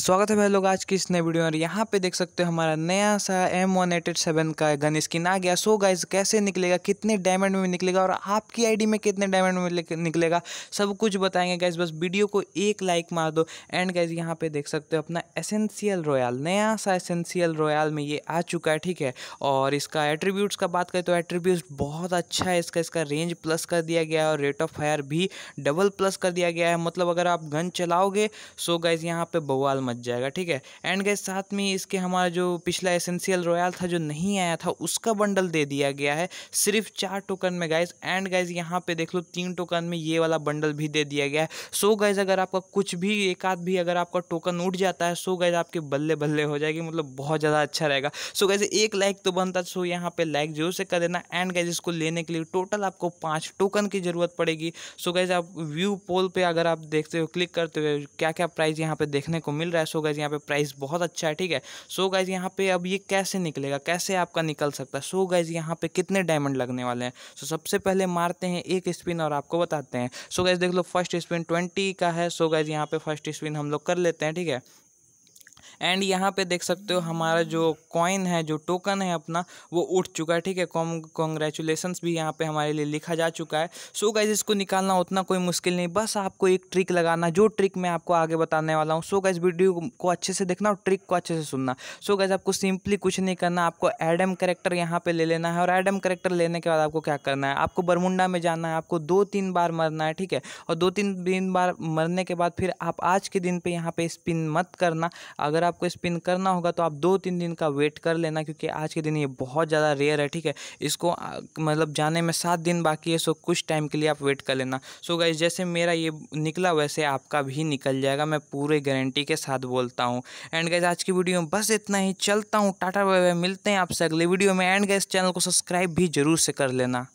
स्वागत है भाई लोग आज की इस नए वीडियो में और यहाँ पे देख सकते हो हमारा नया सा M one eight eight seven का गन स्किन आ गया सो गाइज कैसे निकलेगा कितने डायमंड में निकलेगा और आपकी आईडी में कितने डायमंड में निकलेगा सब कुछ बताएंगे गाइज बस वीडियो को एक लाइक मार दो एंड गाइज यहाँ पे देख सकते हो अपना एसेंशियल रॉयल नया सा एसेंशियल रॉयल में ये आ चुका है ठीक है और इसका एट्रीब्यूट्स का बात करें तो एट्रीब्यूट्स बहुत अच्छा है इसका इसका रेंज प्लस कर दिया गया है और रेट ऑफ फायर भी डबल प्लस कर दिया गया है मतलब अगर आप गन चलाओगे सो गाइज यहाँ पे बवाल समझ जाएगा ठीक है एंड गए साथ में इसके हमारा जो पिछला एसेंशियल रॉयल था जो नहीं आया था उसका बंडल दे दिया गया है सिर्फ चार टोकन में गाइज एंड गाइज यहाँ पे देख लो तीन टोकन में ये वाला बंडल भी दे दिया गया है सो गाइज अगर आपका कुछ भी एक आध भी अगर आपका टोकन उठ जाता है सो गाइज आपके बल्ले बल्ले हो जाएगी मतलब बहुत ज़्यादा अच्छा रहेगा सो गाइज एक लाइक तो बनता सो यहाँ पे लाइक जरूर से कर देना एंड गाइज इसको लेने के लिए टोटल आपको पाँच टोकन की ज़रूरत पड़ेगी सो गाइज आप व्यू पोल पर अगर आप देखते हो क्लिक करते हुए क्या क्या प्राइस यहाँ पर देखने को मिल मिल रहा है सो गाइज यहाँ पे प्राइस बहुत अच्छा है ठीक है सो गाइज यहाँ पे अब ये कैसे निकलेगा कैसे आपका निकल सकता है सो गाइज यहाँ पे कितने डायमंड लगने वाले हैं सो सबसे पहले मारते हैं एक स्पिन और आपको बताते हैं सो गाइज देख लो फर्स्ट स्पिन ट्वेंटी का है सो गाइज यहाँ पे फर्स्ट स्पिन हम लोग कर लेते हैं ठीक है एंड यहाँ पे देख सकते हो हमारा जो कॉइन है जो टोकन है अपना वो उठ चुका है ठीक है कॉम कॉन्ग्रेचुलेसन्स भी यहाँ पे हमारे लिए लिखा जा चुका है सो so गाइज इसको निकालना उतना कोई मुश्किल नहीं बस आपको एक ट्रिक लगाना जो ट्रिक मैं आपको आगे बताने वाला हूँ सो गाइज वीडियो को अच्छे से देखना और ट्रिक को अच्छे से सुनना सो so गाइज आपको सिंपली कुछ नहीं करना आपको एडम करेक्टर यहाँ पर ले लेना है और एडम करेक्टर लेने के बाद आपको क्या करना है आपको बरमुंडा में जाना है आपको दो तीन बार मरना है ठीक है और दो तीन दिन बार मरने के बाद फिर आप आज के दिन पर यहाँ पर स्पिन मत करना अगर आप आपको स्पिन करना होगा तो आप दो तीन दिन का वेट कर लेना क्योंकि आज के दिन ये बहुत ज़्यादा रेयर है ठीक है इसको मतलब जाने में सात दिन बाकी है सो कुछ टाइम के लिए आप वेट कर लेना सो गाइज जैसे मेरा ये निकला वैसे आपका भी निकल जाएगा मैं पूरे गारंटी के साथ बोलता हूँ एंड गाइज आज की वीडियो में बस इतना ही चलता हूँ टाटा वाई मिलते हैं आपसे अगले वीडियो में एंड गाइज चैनल को सब्सक्राइब भी जरूर से कर लेना